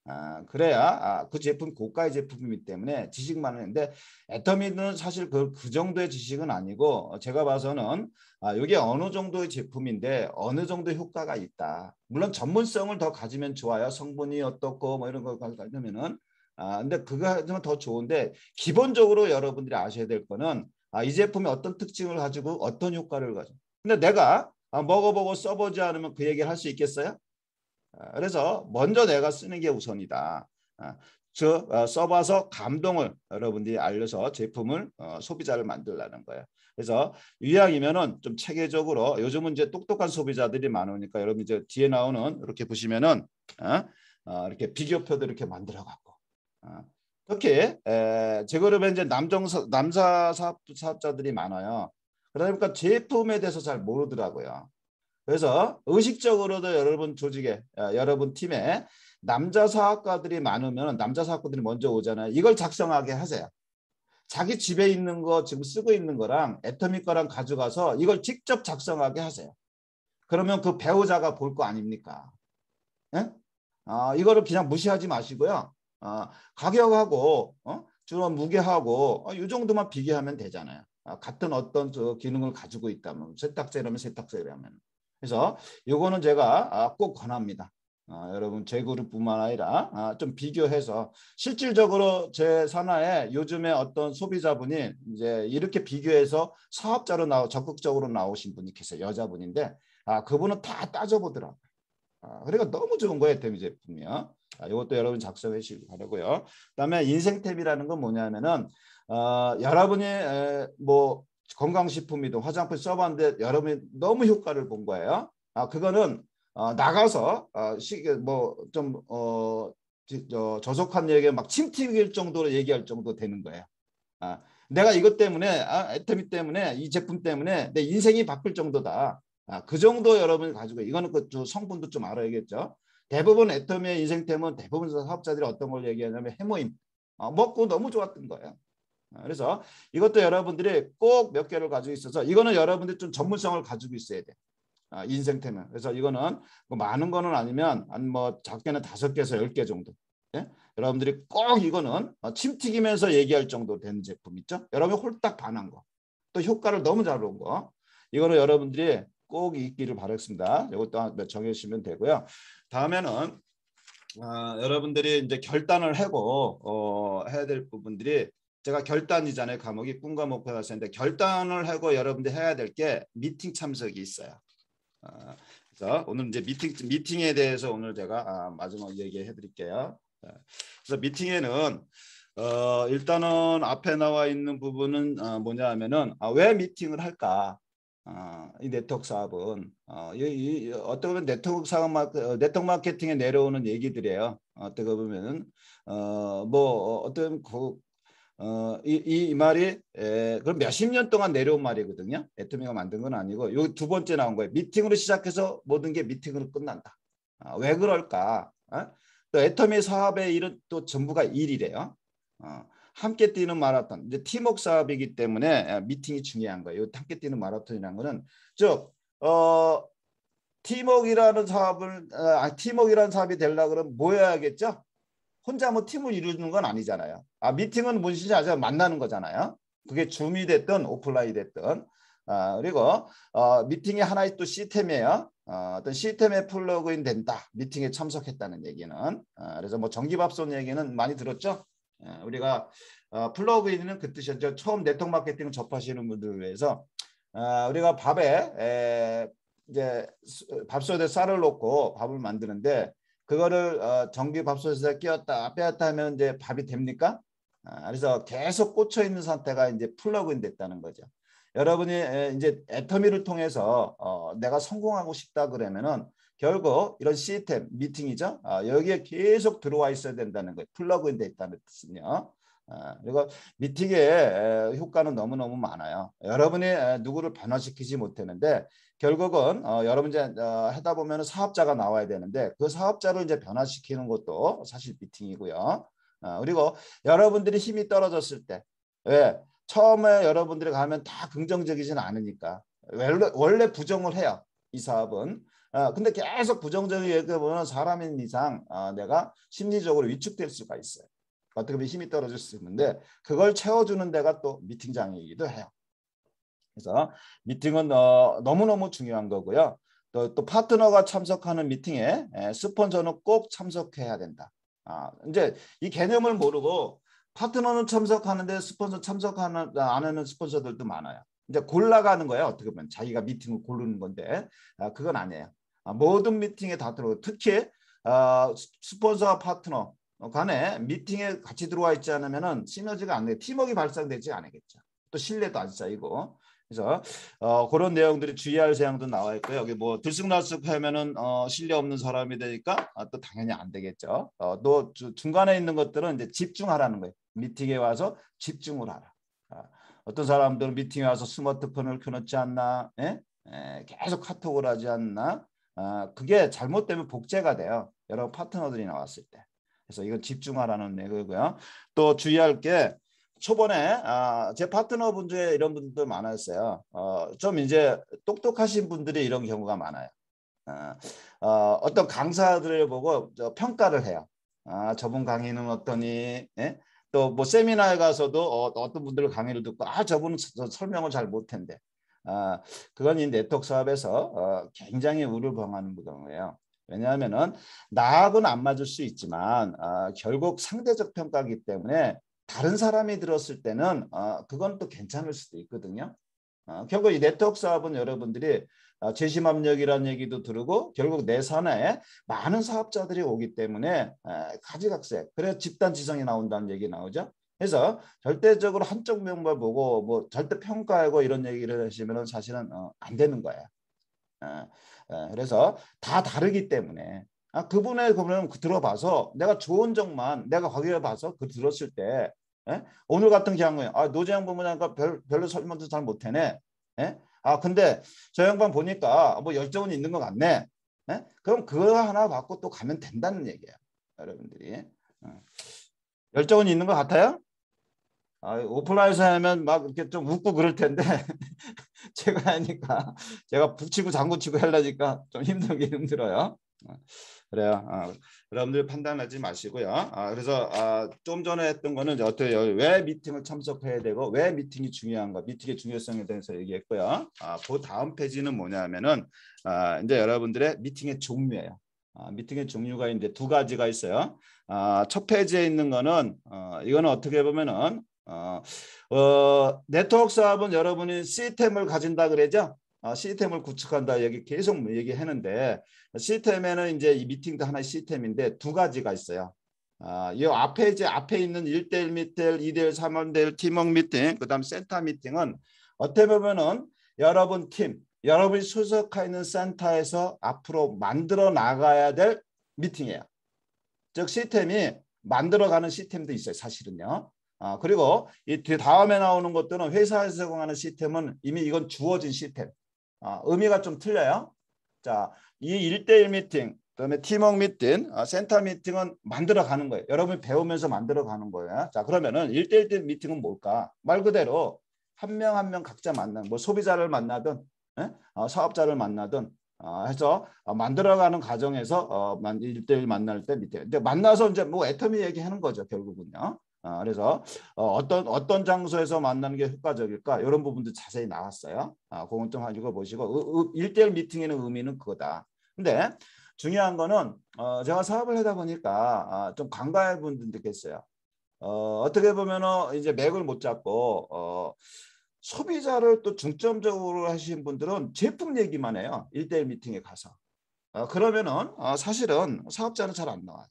아, 그래야 아, 그 제품 고가의 제품이기 때문에 지식만 했는데 애터미는 드 사실 그, 그 정도의 지식은 아니고 어, 제가 봐서는 아, 이게 어느 정도의 제품인데 어느 정도의 효과가 있다. 물론 전문성을 더 가지면 좋아요. 성분이 어떻고 뭐 이런 걸 가지면은 아, 근데 그거 하면 더 좋은데 기본적으로 여러분들이 아셔야 될 거는 아, 이 제품이 어떤 특징을 가지고 어떤 효과를 가져. 근데 내가 아, 먹어보고 써보지 않으면 그 얘기를 할 수 있겠어요? 어, 그래서 먼저 내가 쓰는 게 우선이다. 어, 저 어, 써봐서 감동을 여러분들이 알려서 제품을 소비자를 만들라는 거예요. 그래서 유약이면은 좀 체계적으로 요즘은 이제 똑똑한 소비자들이 많으니까 여러분 이제 뒤에 나오는 이렇게 보시면은 이렇게 비교표도 이렇게 만들어 갖고 특히 에, 제 그룹에 이제 남정 남사 사업자들이 많아요. 그러니까 제품에 대해서 잘 모르더라고요. 그래서 의식적으로도 여러분 조직에 아, 여러분 팀에 남자 사업가들이 많으면 남자 사업가들이 먼저 오잖아요. 이걸 작성하게 하세요. 자기 집에 있는 거 지금 쓰고 있는 거랑 애터미 거랑 가져가서 이걸 직접 작성하게 하세요. 그러면 그 배우자가 볼 거 아닙니까? 예? 아, 이거를 그냥 무시하지 마시고요. 아, 가격하고 어? 주로 무게하고 어, 이 정도만 비교하면 되잖아요. 아, 같은 어떤 저 기능을 가지고 있다면 세탁제라면 세탁제라면 그래서 요거는 제가 아, 꼭 권합니다. 아, 여러분 제 그룹뿐만 아니라 아, 좀 비교해서 실질적으로 제 산하에 요즘에 어떤 소비자분이 이제 이렇게 비교해서 사업자로 나오 적극적으로 나오신 분이 계세요 여자분인데 아 그분은 다 따져보더라고요 아, 그러니까 너무 좋은 거예요 데미 제품이요 아, 이것도 여러분 작성해 주시기 바라고요 그다음에 인생 탭이라는 건 뭐냐면은 어, 여러분이 에, 뭐 건강식품이든 화장품 써봤는데 여러분이 너무 효과를 본 거예요. 아 그거는 어, 나가서 어, 뭐좀 어, 저속한 얘기에 막침 튀길 정도로 얘기할 정도 되는 거예요. 아, 내가 이것 때문에 아, 애터미 때문에 이 제품 때문에 내 인생이 바뀔 정도다. 아, 그 정도 여러분이 가지고 이거는 그 성분도 좀 알아야겠죠. 대부분 애터미의 인생템은 대부분 사업자들이 어떤 걸 얘기하냐면 해모임. 아, 먹고 너무 좋았던 거예요. 아, 그래서 이것도 여러분들이 꼭 몇 개를 가지고 있어서 이거는 여러분들이 좀 전문성을 가지고 있어야 돼. 아, 인생템은. 그래서 이거는 뭐 많은 거는 아니면 뭐 작게는 다섯 개에서 열 개 정도. 예? 여러분들이 꼭 이거는 어, 침 튀기면서 얘기할 정도 되는 제품 있죠. 여러분이 홀딱 반한 거. 또 효과를 너무 잘본 거. 이거는 여러분들이 꼭 있기를 바라겠습니다. 이것도 정해주시면 되고요. 다음에는 어, 여러분들이 이제 결단을 하고 어, 해야 될 부분들이 제가 결단이잖아요. 감옥이 꿈과 목표가 있는데 결단을 하고 여러분들 해야 될 게 미팅 참석이 있어요. 어, 그래서 오늘 이제 미팅 미팅에 대해서 오늘 제가 아, 마지막 얘기해 드릴게요. 그래서 미팅에는 어, 일단은 앞에 나와 있는 부분은 어, 뭐냐 하면은 아, 왜 미팅을 할까? 어, 이 네트워크 사업은 어, 이, 어떻게 보면 네트워크 사업 마, 그, 네트워크 마케팅에 내려오는 얘기들이에요. 어떻게 보면은 어, 뭐 어떤 그, 어, 이, 이 말이 에, 그럼 몇십 년 동안 내려온 말이거든요. 애터미가 만든 건 아니고 요 두 번째 나온 거예요. 미팅으로 시작해서 모든 게 미팅으로 끝난다. 아, 왜 그럴까? 어? 또 애터미 사업의 일은 또 전부가 일이래요. 어, 함께 뛰는 마라톤. 이제 팀웍 사업이기 때문에 아, 미팅이 중요한 거예요. 함께 뛰는 마라톤이라는 거는 즉 어, 팀웍이라는 사업을 아, 팀웍이라는 사업이 되려 그러면 뭐 해야겠죠? 혼자 뭐 팀을 이루는 건 아니잖아요. 아 미팅은 무엇이지 아죠 만나는 거잖아요. 그게 줌이 됐든 오프라인 이 됐든 아, 그리고 어, 미팅이 하나의 또 시스템이에요. 어, 어떤 시스템에 플러그인 된다. 미팅에 참석했다는 얘기는 어, 그래서 뭐 전기밥솥 얘기는 많이 들었죠. 어, 우리가 어, 플러그인은 그 뜻이었죠. 처음 네트워크 마케팅 접하시는 분들을 위해서 어, 우리가 밥에 에, 이제 밥솥에 쌀을 넣고 밥을 만드는데 그거를 어, 전기 밥솥에서 끼웠다 빼었다 하면 이제 밥이 됩니까? 아, 그래서 계속 꽂혀 있는 상태가 이제 플러그인 됐다는 거죠. 여러분이 에, 이제 애터미를 통해서 어, 내가 성공하고 싶다 그러면은 결국 이런 시스템 미팅이죠. 어, 여기에 계속 들어와 있어야 된다는 거예요. 플러그인 돼 있다는 뜻은요. 어, 그리고 미팅의 효과는 너무너무 많아요. 여러분이 누구를 변화시키지 못했는데 결국은 어, 여러분 이제 어, 하다 보면 사업자가 나와야 되는데 그 사업자를 이제 변화시키는 것도 사실 미팅이고요. 어, 그리고 여러분들이 힘이 떨어졌을 때 왜? 처음에 여러분들이 가면 다 긍정적이진 않으니까 원래, 원래 부정을 해요. 이 사업은. 어, 근데 계속 부정적인 얘기를 보면 사람인 이상 어, 내가 심리적으로 위축될 수가 있어요. 어떻게 보면 힘이 떨어질 수 있는데 그걸 채워주는 데가 또 미팅장이기도 해요. 그래서 미팅은 어, 너무너무 중요한 거고요. 또, 또 파트너가 참석하는 미팅에 에, 예, 스폰서는 꼭 참석해야 된다. 아, 이제 이 개념을 모르고 파트너는 참석하는데 스폰서 참석하는 아, 안 하는 스폰서들도 많아요. 이제 골라가는 거예요. 어떻게 보면 자기가 미팅을 고르는 건데 아, 그건 아니에요. 아, 모든 미팅에 다 들어오고 특히 아, 스폰서와 파트너 간에 미팅에 같이 들어와 있지 않으면 시너지가 안 돼. 팀워크가 발생되지 않겠죠. 또 신뢰도 안 쌓이고 그래서 어, 그런 내용들이 주의할 사항도 나와 있고요. 여기 뭐 들쑥날쑥 하면은 어, 실력 없는 사람이 되니까 아, 또 당연히 안 되겠죠. 어, 또 중간에 있는 것들은 이제 집중하라는 거예요. 미팅에 와서 집중을 하라. 아, 어떤 사람들은 미팅에 와서 스마트폰을 켜놓지 않나, 에? 예? 에, 예, 계속 카톡을 하지 않나. 아, 그게 잘못되면 복제가 돼요. 여러 파트너들이 나왔을 때. 그래서 이건 집중하라는 내용이고요. 또 주의할 게 초반에 아, 제 파트너분 중에 이런 분들 많았어요. 어, 좀 이제 똑똑하신 분들이 이런 경우가 많아요. 아, 어, 어, 떤 강사들을 보고 저 평가를 해요. 아, 저분 강의는 어떠니? 예? 또뭐 세미나에 가서도 어, 어떤 분들 강의를 듣고 아 저분은 저, 설명을 잘 못했는데 아, 그건 이 네트워크 사업에서 어, 굉장히 우려방하는 경우예요. 왜냐하면은 나하고는 안 맞을 수 있지만 아, 결국 상대적 평가기 때문에 다른 사람이 들었을 때는 어, 그건 또 괜찮을 수도 있거든요. 어, 결국 이 네트워크 사업은 여러분들이 어, 재심 압력이라는 얘기도 들고 결국 내 산에 많은 사업자들이 오기 때문에 에, 어, 가지각색 그래 집단 지성이 나온다는 얘기 나오죠. 그래서 절대적으로 한쪽 면만 보고 뭐 절대 평가하고 이런 얘기를 하시면 사실은 어, 안 되는 거예요. 어, 어, 그래서 다 다르기 때문에 아, 그분의 그러면 들어봐서 내가 좋은 점만 내가 거기에 봐서 그 들었을 때 예? 오늘 같은 경우에 아, 노재영 부모님과 별, 로 설명도 잘 못해네. 예? 아 근데 저 양반 보니까 뭐 열정은 있는 것 같네. 예? 그럼 그거 하나 받고 또 가면 된다는 얘기야 여러분들이 예. 열정은 있는 것 같아요? 아, 오프라인에서 하면 막 이렇게 좀 웃고 그럴 텐데 제가 하니까 제가 붙이고 장구치고 하려니까 좀 힘들긴 힘들어요. 어. 그래요. 아, 여러분들 판단하지 마시고요. 아, 그래서 아, 좀 전에 했던 거는 어떻게 왜 미팅을 참석해야 되고 왜 미팅이 중요한가, 미팅의 중요성에 대해서 얘기했고요. 아, 그 다음 페이지는 뭐냐면은 아, 이제 여러분들의 미팅의 종류예요. 아, 미팅의 종류가 있는두 가지가 있어요. 아, 첫 페이지에 있는 거는 어, 이거는 어떻게 보면은 어, 어, 네트워크 사업은 여러분이 시스템을 가진다 그러죠. 어, 시스템을 구축한다 여기 계속 얘기했는데 시스템에는 이제 이 미팅도 하나의 시스템인데 두 가지가 있어요. 아, 어, 이 앞에 이제 앞에 있는 일대일 미팅, 이대일삼원대일 팀원 미팅, 그다음 센터 미팅은 어떻게 보면은 여러분 팀, 여러분이 소속해 있는 센터에서 앞으로 만들어 나가야 될 미팅이에요. 즉 시스템이 만들어가는 시스템도 있어요. 사실은요. 아, 그리고 이 다음에 나오는 것들은 회사에서 제공하는 시스템은 이미 이건 주어진 시스템. 어, 의미가 좀 틀려요. 자, 이일대일 미팅, 그다음에 팀웍 미팅, 어, 센터 미팅은 만들어 가는 거예요. 여러분이 배우면서 만들어 가는 거예요. 자, 그러면은 일대일 미팅은 뭘까? 말 그대로 한 명 한명 한명 각자 만나는 뭐 소비자를 만나든 예? 어, 사업자를 만나든 어, 해서 어, 만들어가는 과정에서 어, 일대일 만날 때 밑에 근데 만나서 이제 뭐 애터미 얘기하는 거죠 결국은요. 아, 그래서 어, 어떤 어떤 장소에서 만나는 게 효과적일까 이런 부분도 자세히 나왔어요. 아, 그건 좀 읽어보시고 일대일 미팅에 의미는 그거다. 근데 중요한 거는 어, 제가 사업을 하다 보니까 아, 좀 간과해 분들 있어요. 어, 떻게 보면 이제 맥을 못 잡고 어, 소비자를 또 중점적으로 하신 분들은 제품 얘기만 해요. 일대일 미팅에 가서. 그러면은 사실은 사업자는 잘 안 나와요.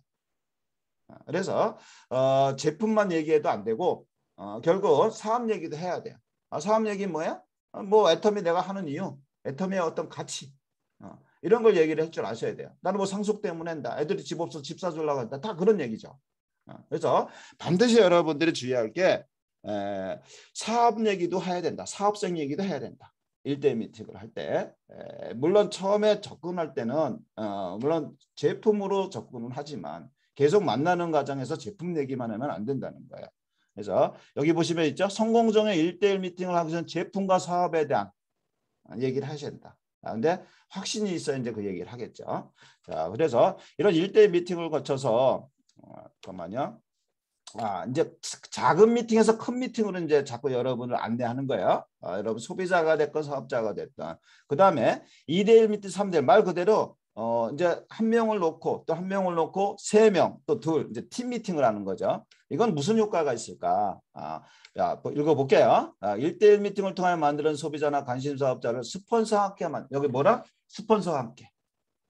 아, 그래서 어, 제품만 얘기해도 안 되고 어, 결국 사업 얘기도 해야 돼요. 아, 사업 얘기 뭐야? 아, 뭐 애텀이 내가 하는 이유, 애텀의 어떤 가치 어, 이런 걸 얘기를 할 줄 아셔야 돼요. 나는 뭐 상속 때문에 한다. 애들이 집 없어 집 사주려고 한다. 다 그런 얘기죠. 어, 그래서 반드시 여러분들이 주의할 게 에, 사업 얘기도 해야 된다. 사업성 얘기도 해야 된다. 일대 미팅을 할때 물론 처음에 접근할 때는 어, 물론 제품으로 접근은 하지만 계속 만나는 과정에서 제품 얘기만 하면 안 된다는 거예요. 그래서 여기 보시면 있죠. 성공정의 일대일 미팅을 하기 전 제품과 사업에 대한 얘기를 하셔야 된다. 데 확신이 있어야 이제 그 얘기를 하겠죠. 자, 그래서 이런 일대일 미팅을 거쳐서 어, 잠깐만요. 아, 이제 작은 미팅에서 큰 미팅으로 이제 자꾸 여러분을 안내하는 거예요. 아, 여러분 소비자가 됐건 사업자가 됐건. 그다음에 이대일 미팅, 삼대일말 그대로 어 이제 한 명을 놓고 또 한 명을 놓고 세 명 또 둘 이제 팀 미팅을 하는 거죠. 이건 무슨 효과가 있을까? 아, 야, 뭐 읽어볼게요. 아, 1대1 미팅을 통해 만드는 소비자나 관심 사업자를 스폰서 함께 만 여기 뭐라? 스폰서 함께.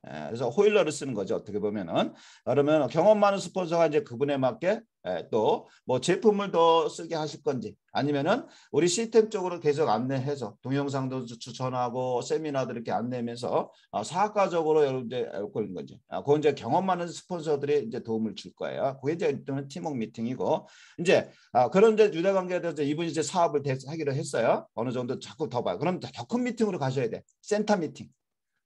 예, 그래서 호일러를 쓰는 거죠. 어떻게 보면은 그러면 경험 많은 스폰서가 이제 그분에 맞게 예, 또뭐 제품을 더 쓰게 하실 건지 아니면은 우리 시스템 쪽으로 계속 안내해서 동영상도 추천하고 세미나도 이렇게 안내면서 어, 사학과적으로 여러분들 올린 건지 그건 이제 경험 많은 스폰서들이 이제 도움을 줄 거예요. 그게 이제 일단은 팀웍 미팅이고 이제 아, 그런 이제 유대 관계에 대해서 이분이 이제 사업을 하기로 했어요. 어느 정도 자꾸 더 봐요. 그럼 격한 미팅으로 가셔야 돼. 센터 미팅.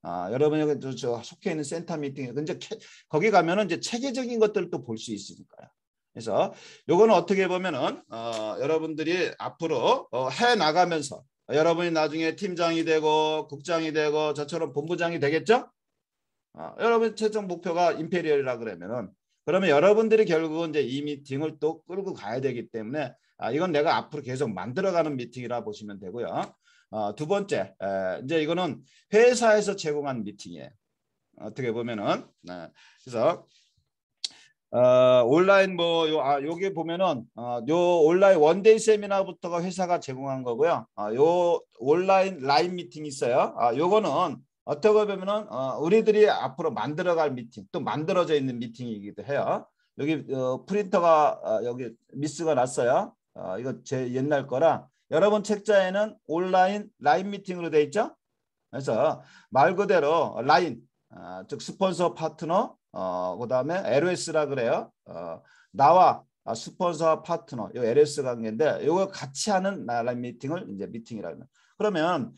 아, 여러분이 그, 저, 저 속해 있는 센터 미팅. 근데 거기 가면은 이제 체계적인 것들을 또 볼 수 있으니까요. 그래서 요거는 어떻게 보면은 어, 여러분들이 앞으로 어, 해 나가면서 여러분이 나중에 팀장이 되고 국장이 되고 저처럼 본부장이 되겠죠? 어, 여러분 최종 목표가 임페리얼이라 그러면은 그러면 여러분들이 결국은 이제 이 미팅을 또 끌고 가야 되기 때문에 아, 이건 내가 앞으로 계속 만들어가는 미팅이라 보시면 되고요. 어, 두 번째 에, 이제 이거는 회사에서 제공한 미팅이에요. 어떻게 보면은 네. 그래서 어, 온라인 뭐 요, 아, 요게 보면은 어, 요 온라인 원데이 세미나부터가 회사가 제공한 거고요. 아, 요 온라인 라인 미팅 있어요. 아, 요거는 어떻게 보면은 어, 우리들이 앞으로 만들어갈 미팅 또 만들어져 있는 미팅이기도 해요. 여기 어, 프린터가 어, 여기 미스가 났어요. 어, 이거 제 옛날 거라 여러분 책자에는 온라인 라인 미팅으로 돼 있죠. 그래서 말 그대로 라인 어, 즉 스폰서 파트너 어, 그다음에 LS라 그래요. 어, 나와 아, 스폰서 파트너, 이 LS 관계인데 요거 같이 하는 라인 미팅을 이제 미팅이라고 그러면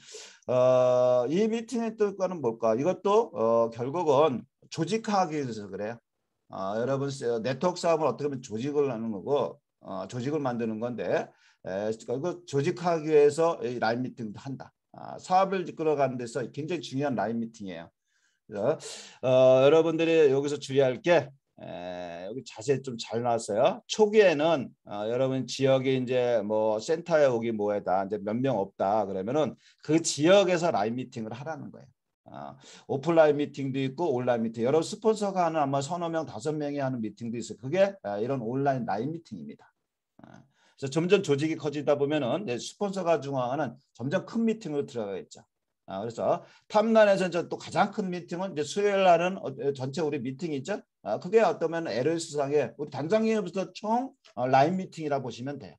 어, 이 미팅의 뜻과는 뭘까? 이것도 어, 결국은 조직화하기 위해서 그래요. 어, 여러분 네트워크 사업을 어떻게 보면 조직을 하는 거고 어, 조직을 만드는 건데 에, 결 조직화하기 위해서 이 라인 미팅도 한다. 아, 사업을 이끌어가는 데서 굉장히 중요한 라인 미팅이에요. 어, 여러분들이 여기서 주의할 게 에, 여기 자세좀잘 나왔어요. 초기에는 어, 여러분 지역이 이제 뭐 센터에 오기 뭐에다 이제 몇 명 없다 그러면은 그 지역에서 라인 미팅을 하라는 거예요. 어, 오프라인 미팅도 있고 온라인 미팅. 여러 스폰서가 하는 아마 서너 명, 다섯 명이 하는 미팅도 있어요. 그게 에, 어, 이런 온라인 라인 미팅입니다. 에. 어, 그래서 점점 조직이 커지다 보면은 스폰서가 중앙하는 점점 큰 미팅으로 들어가겠죠. 아, 그래서 탐난에서 이제 또 가장 큰 미팅은 이제 수요일 날은 어, 어, 전체 우리 미팅이 있죠. 아, 그게 어떠면 LS상에 우리 단장님부터 총 어, 라인 미팅이라 보시면 돼요.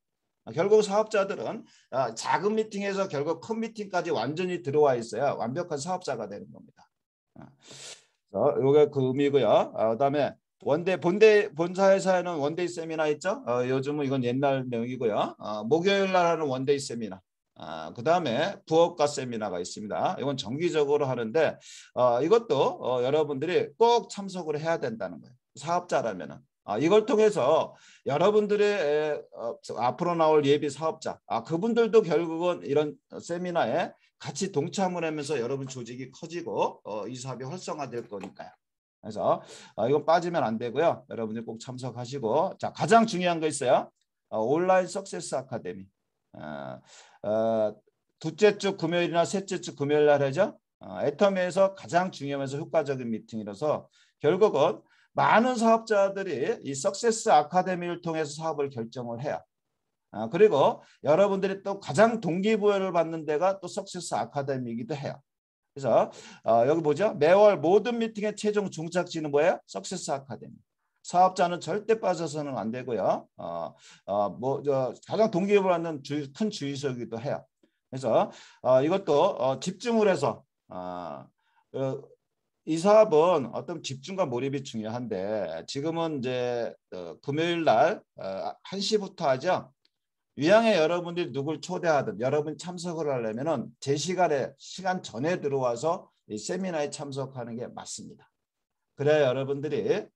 아, 결국 사업자들은 아, 작은 미팅에서 결국 큰 미팅까지 완전히 들어와 있어야 완벽한 사업자가 되는 겁니다. 아, 그게그 의미고요. 아, 그다음에 원대 본대 본사에는 원데이 세미나 있죠. 어, 요즘은 이건 옛날 명이고요. 어, 목요일 날 하는 원데이 세미나. 아, 그 다음에 부업과 세미나가 있습니다. 이건 정기적으로 하는데 어, 이것도 어, 여러분들이 꼭 참석을 해야 된다는 거예요. 사업자라면 아, 이걸 통해서 여러분들의 어, 앞으로 나올 예비 사업자, 아, 그분들도 결국은 이런 세미나에 같이 동참을 하면서 여러분 조직이 커지고 어, 이 사업이 활성화될 거니까요. 그래서 어, 이건 빠지면 안 되고요. 여러분들 꼭 참석하시고 자 가장 중요한 거 있어요. 어, 온라인 석세스 아카데미. 아, 아, 둘째 주 금요일이나 셋째 주 금요일 날 하죠. 아, 애터미에서 가장 중요하면서 효과적인 미팅이라서 결국은 많은 사업자들이 이 석세스 아카데미를 통해서 사업을 결정을 해요. 아, 그리고 여러분들이 또 가장 동기부여를 받는 데가 또 석세스 아카데미이기도 해요. 그래서 어, 여기 보죠. 매월 모든 미팅의 최종 종착지는 뭐예요? 석세스 아카데미. 사업자는 절대 빠져서는 안 되고요. 어, 어, 뭐, 가장 동기부여받는 주큰 주의서이기도 해요. 그래서 어, 이것도 어, 집중을 해서 어, 어, 이 사업은 어떤 집중과 몰입이 중요한데 지금은 이제 어, 금요일 날 어, 1시부터 하죠. 위양에 여러분들이 누굴 초대하든 여러분 참석을 하려면제 시간에 시간 전에 들어와서 이 세미나에 참석하는 게 맞습니다. 그래야 여러분들이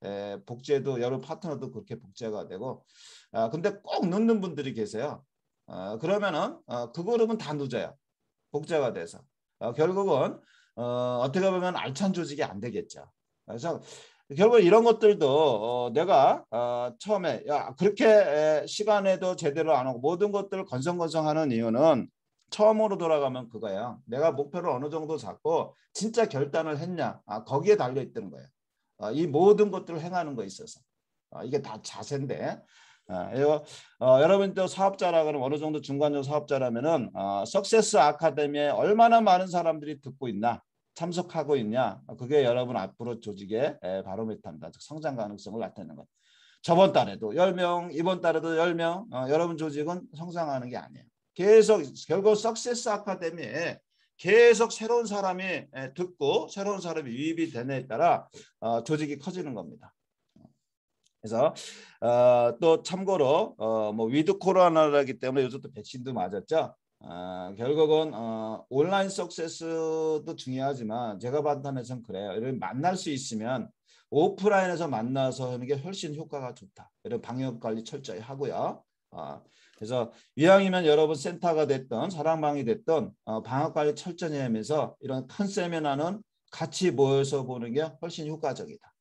복제도 여러 파트너도 그렇게 복제가 되고 아, 근데 꼭 넣는 분들이 계세요. 아, 그러면은 아, 그 그룹은 다 누져요. 복제가 돼서 아, 결국은 어, 어떻게 보면 알찬 조직이 안 되겠죠. 그래서 결국 이런 것들도 어, 내가 어, 처음에 야 그렇게 에, 시간에도 제대로 안 하고 모든 것들을 건성건성하는 이유는 처음으로 돌아가면 그거예요. 내가 목표를 어느 정도 잡고 진짜 결단을 했냐 아, 거기에 달려 있던 거예요. 아, 이 모든 것들을 행하는 거에 있어서 아, 이게 다 자세인데 아, 이거 어, 여러분 또 사업자라 그러면 어느 정도 중간적 사업자라면은 석세스 아카데미에 얼마나 많은 사람들이 듣고 있나 참석하고 있냐 그게 여러분 앞으로 조직의 바로미터입니다. 즉 성장 가능성을 나타내는 것. 저번 달에도 1 0명 이번 달에도 1 0명 어, 여러분 조직은 성장하는 게 아니에요. 계속 결국 석세스 아카데미에 계속 새로운 사람이 예, 듣고 새로운 사람이 유입이 되느에 따라 어, 조직이 커지는 겁니다. 그래서 어, 또 참고로 어, 뭐 위드 코로나라기 때문에 요즘 또 백신도 맞았죠. 어, 결국은 어, 온라인 석세스도 중요하지만 제가 판단해 그래요. 이런 만날 수 있으면 오프라인에서 만나서 하는 게 훨씬 효과가 좋다. 이런 방역 관리 철저히 하고요. 어, 그래서 이왕이면 여러분 센터가 됐던 사랑방이 됐던 어, 방학 관리 철저히 하면서 이런 큰 세미나는 같이 모여서 보는 게 훨씬 효과적이다.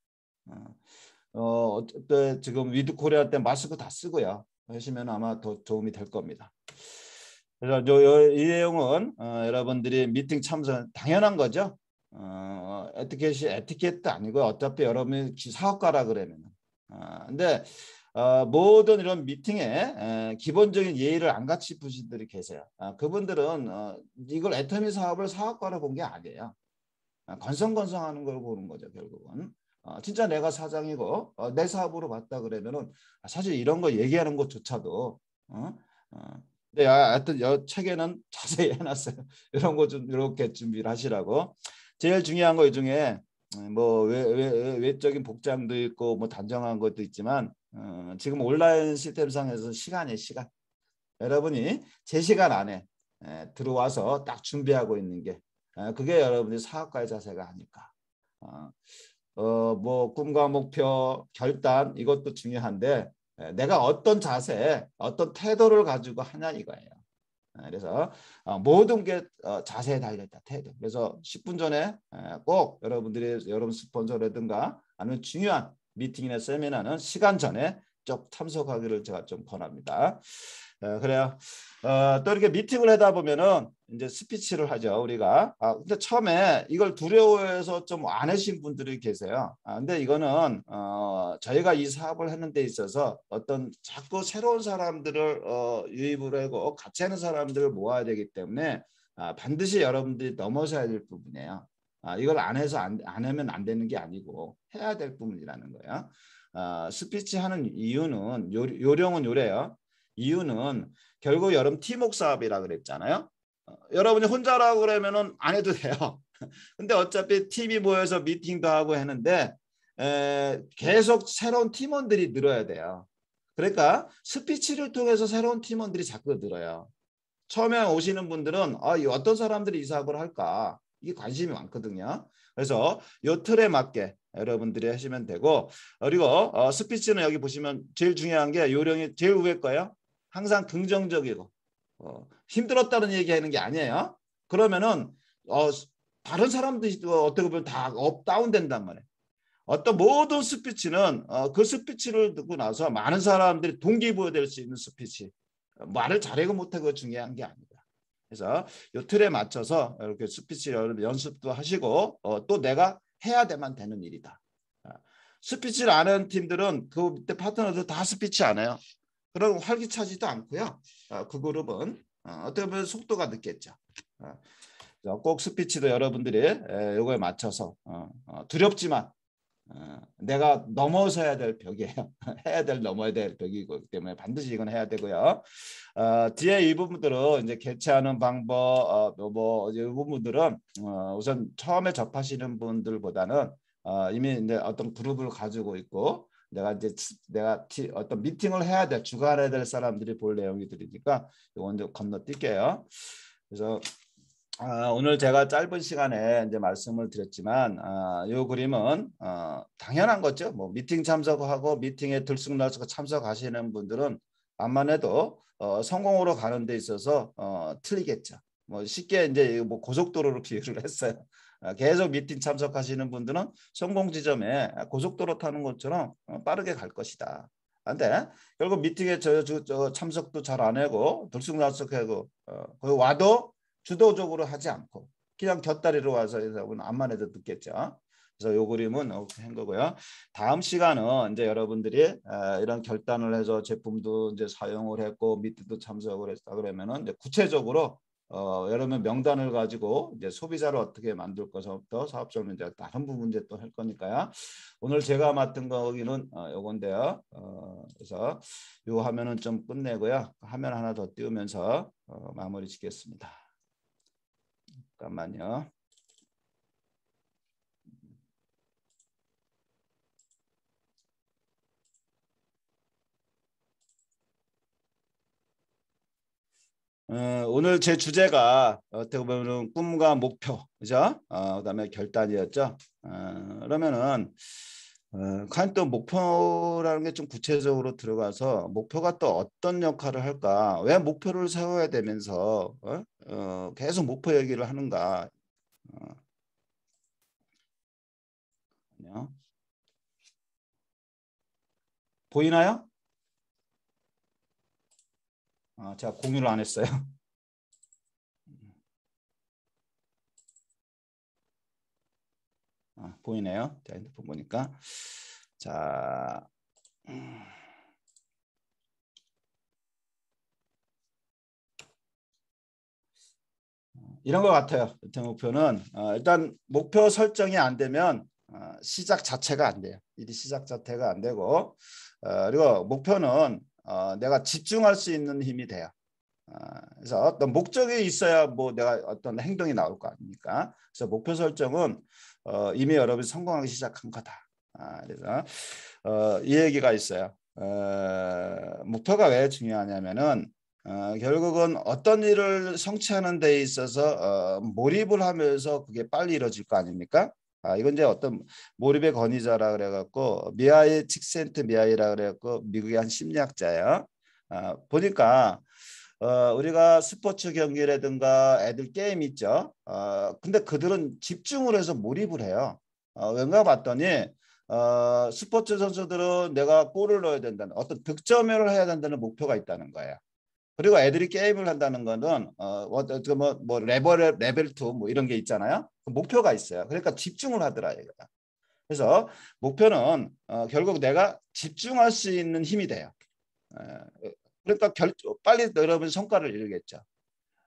어, 어때 지금 위드 코리아 때 마스크 다 쓰고요. 하시면 아마 더 도움이 될 겁니다. 그래서 요, 요, 이 내용은 어, 여러분들이 미팅 참석 당연한 거죠. 어, 에티켓이 에티켓도 아니고 어차피 여러분이 사업가라 그러면. 어, 아, 근데 어, 모든 이런 미팅에 기본적인 예의를 안 갖추신 분들이 계세요. 아, 그분들은 어, 이걸 애터미 사업을 사업가로 본 게 아니에요. 아, 건성건성하는 걸 보는 거죠 결국은. 어, 진짜 내가 사장이고 내 사업으로 봤다 그러면은 아, 사실 이런 거 얘기하는 것조차도 근데 네, 하여튼 여 책에는 자세히 해놨어요. 이런 거 좀 이렇게 준비를 하시라고. 제일 중요한 거 이 중에 음, 뭐 외, 외, 외적인 복장도 있고 뭐 단정한 것도 있지만 어, 지금 온라인 시스템상에서 시간이 시간. 여러분이 제 시간 안에 들어와서 딱 준비하고 있는 게 그게 여러분의 사업가의 자세가 아닐까. 어, 어, 뭐 꿈과 목표, 결단 이것도 중요한데 내가 어떤 자세, 어떤 태도를 가지고 하냐 이거예요. 그래서 어, 모든 게 자세에 달려다 태도. 그래서 10분 전에 꼭 여러분들이 여러분 스폰서라든가 아니면 중요한 미팅이나 세미나는 시간 전에 쭉 참석하기를 제가 좀 권합니다. 어, 그래요. 어, 또 이렇게 미팅을 하다 보면은 이제 스피치를 하죠 우리가. 아, 근데 처음에 이걸 두려워해서 좀 안 하신 분들이 계세요. 아, 근데 이거는 어, 저희가 이 사업을 하는 데 있어서 어떤 자꾸 새로운 사람들을 어, 유입을 하고 같이 하는 사람들을 모아야 되기 때문에 아, 반드시 여러분들이 넘어서야 될 부분이에요. 아, 이걸 안 해서 안, 안 하면 안 되는 게 아니고 해야 될 부분이라는 거예요. 아, 스피치 하는 이유는 요, 요령은 요래요. 이유는 결국 여름분 팀웍 사업이라 그랬잖아요. 어, 여러분이 혼자라고 그러면은 안 해도 돼요. 근데 어차피 팀이 모여서 미팅도 하고 했는데 에, 계속 새로운 팀원들이 늘어야 돼요. 그러니까 스피치를 통해서 새로운 팀원들이 자꾸 늘어요. 처음에 오시는 분들은 아, 어떤 사람들이 이 사업을 할까 이게 관심이 많거든요. 그래서 요 틀에 맞게 여러분들이 하시면 되고 어, 그리고 어, 스피치는 여기 보시면 제일 중요한 게 요령이 제일 위에 거예요. 항상 긍정적이고 어, 힘들었다는 얘기하는 게 아니에요. 그러면은 어, 다른 사람들도 뭐 어떻게 보면 다 업 다운된단 말이에요. 어떤 모든 스피치는 어, 그 스피치를 듣고 나서 많은 사람들이 동기부여될 수 있는 스피치 말을 잘하고 못하고 중요한 게 아니다. 그래서 요 틀에 맞춰서 이렇게 스피치 연습도 하시고 어, 또 내가 해야 되만 되는 일이다. 아, 스피치를 안 하는 팀들은 그 밑에 파트너들 다 스피치 안 해요. 그럼 활기차지도 않고요. 아, 그 그룹은 아, 어떻게 보면 속도가 늦겠죠. 꼭 스피치도 여러분들이 요거에 맞춰서 어, 어, 두렵지만 어, 내가 넘어서야 될 벽이에요. 해야 될 넘어야 될 벽이기 그 때문에 반드시 이건 해야 되고요. 어, 뒤에 이 부분들은 이제 개최하는 방법, 어, 뭐, 뭐 이제 이 부분들은 어, 우선 처음에 접하시는 분들보다는 어, 이미 이제 어떤 그룹을 가지고 있고 내가 이제 내가 티, 어떤 미팅을 해야 될 주관해야 될 사람들이 볼 내용이 들이니까 이건 이제 건너뛸게요. 그래서 아, 오늘 제가 짧은 시간에 이제 말씀을 드렸지만 아, 이 그림은 아, 당연한 거죠. 뭐 미팅 참석하고 미팅에 들쑥날쑥 참석하시는 분들은 암만 해도 어, 성공으로 가는 데 있어서 어, 틀리겠죠. 뭐 쉽게 이제 뭐 고속도로로 비유를 했어요. 아, 계속 미팅 참석하시는 분들은 성공 지점에 고속도로 타는 것처럼 어, 빠르게 갈 것이다. 근데 결국 미팅에 저, 저, 저 참석도 잘 안 하고 들쑥날쑥하고 어, 거기 와도 주도적으로 하지 않고 그냥 곁다리로 와서 여러분 암만 해도 듣겠죠. 그래서 요 그림은 한 거고요. 다음 시간은 이제 여러분들이 아, 이런 결단을 해서 제품도 이제 사용을 했고 미팅도 참석을 했다 그러면은 이제 구체적으로 어, 여러분 명단을 가지고 이제 소비자를 어떻게 만들 것부터 사업적인 이제 다른 부분제 또할 거니까요. 오늘 제가 맡은 거기는 어, 요건데요. 어, 그래서 요 화면은 좀 끝내고요. 화면 하나 더 띄우면서 어, 마무리 짓겠습니다. 잠깐만요. 어, 오늘 제 주제가 어떻게 보면 꿈과 목표, 그죠? 어, 그다음에 결단이었죠. 어, 그러면은 어, 과연 또 목표라는 게 좀 구체적으로 들어가서 목표가 또 어떤 역할을 할까? 왜 목표를 세워야 되면서 어? 어, 계속 목표 얘기를 하는가? 어. 보이나요? 아, 제가 공유를 안 했어요. 아, 보이네요. 제 핸드폰 보니까. 자. 음. 이런 것 같아요. 대퇴 목표는 어, 일단 목표 설정이 안 되면 어, 시작 자체가 안 돼요. 일이 시작 자체가 안 되고 어, 그리고 목표는 어, 내가 집중할 수 있는 힘이 돼요. 어, 그래서 어떤 목적이 있어야 뭐 내가 어떤 행동이 나올 거 아닙니까? 그래서 목표 설정은 어, 이미 여러분이 성공하기 시작한 거다. 아, 그래서 어, 이 얘기가 있어요. 어, 목표가 왜 중요하냐면은 어, 결국은 어떤 일을 성취하는 데 있어서 어, 몰입을 하면서 그게 빨리 이루어질 거 아닙니까? 아, 이건 이제 어떤 몰입의 권위자라 그래갖고 미하이 칙센트 미하이라 그래갖고 미국의 한 심리학자예요. 아, 보니까 어, 우리가 스포츠 경기라든가 애들 게임 있죠. 어, 근데 그들은 집중을 해서 몰입을 해요. 어, 왠가 봤더니 어, 스포츠 선수들은 내가 골을 넣어야 된다는 어떤 득점을 해야 된다는 목표가 있다는 거예요. 그리고 애들이 게임을 한다는 거는 어뭐 뭐, 뭐 레벨 레벨 2 뭐 이런 게 있잖아요. 그 목표가 있어요. 그러니까 집중을 하더라 이거야. 그래서 목표는 어, 결국 내가 집중할 수 있는 힘이 돼요. 에, 어, 그러니까 결, 빨리 여러분 성과를 이루겠죠.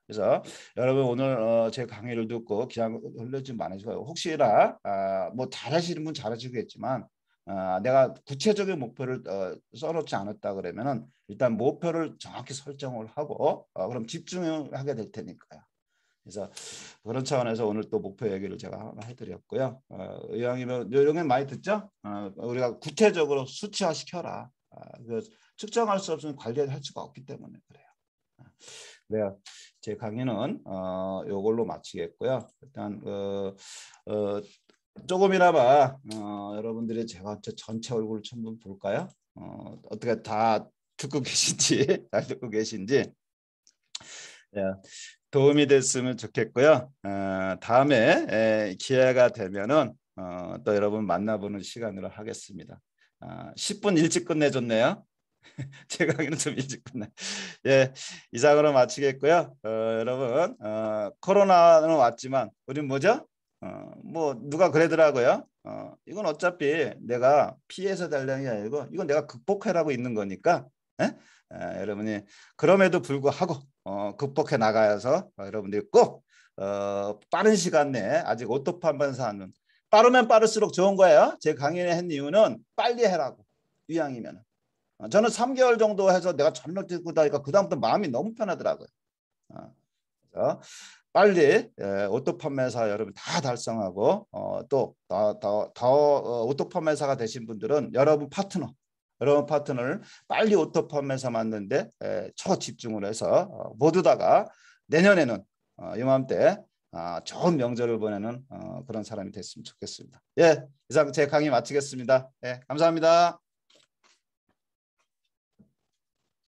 그래서 여러분 오늘 어, 제 강의를 듣고 기왕 흘려지 많으시고요. 혹시나 아, 뭐 잘하시는 분 잘하시겠지만 어, 내가 구체적인 목표를 어, 써놓지 않았다 그러면은 일단 목표를 정확히 설정을 하고 어, 그럼 집중 하게 될 테니까요. 그래서 그런 차원에서 오늘 또 목표 얘기를 제가 해드렸고요. 어, 이왕이면 이런 게 많이 듣죠. 어, 우리가 구체적으로 수치화 시켜라. 어, 아, 그 측정할 수 없으면 관리할 수가 없기 때문에 그래요. 아, 그래요. 제 강의는 어, 이걸로 마치겠고요. 일단 그, 어, 어, 조금이나마 어, 여러분들의 제가 전체 얼굴을 한번 볼까요? 어, 어떻게 다 듣고 계신지 잘 듣고 계신지 예, 도움이 됐으면 좋겠고요. 어, 다음에 에, 기회가 되면은 어, 또 여러분 만나보는 시간으로 하겠습니다. 아, 10분 일찍 끝내줬네요. 제 강의는 좀 일찍 끝나. 예, 이상으로 마치겠고요. 어, 여러분 어, 코로나는 왔지만 우린 뭐죠? 어, 뭐 누가 그러더라고요. 어, 이건 어차피 내가 피해서 달량이 아니고 이건 내가 극복해라고 있는 거니까 에? 예? 에, 아, 여러분이 그럼에도 불구하고 어, 극복해 나가서 어, 여러분들이 꼭 어, 빠른 시간 내에 아직 오토판반 사는 빠르면 빠를수록 좋은 거예요. 제 강연에 한 이유는 빨리 해라고 위양이면 어, 저는 3개월 정도 해서 내가 전력 듣고 다니까 그다음부터 마음이 너무 편하더라고요. 어, 그래서 빨리 예, 오토 판매사 여러분 다 달성하고 어, 또더 어, 오토 판매사가 되신 분들은 여러분 파트너 여러분 파트너를 빨리 오토 판매사 만드는데 초집중을 예, 해서 어, 모두 다가 내년에는 이맘때 아, 좋은 명절을 보내는 그런 사람이 됐으면 좋겠습니다. 예, 이상 제 강의 마치겠습니다. 예, 감사합니다.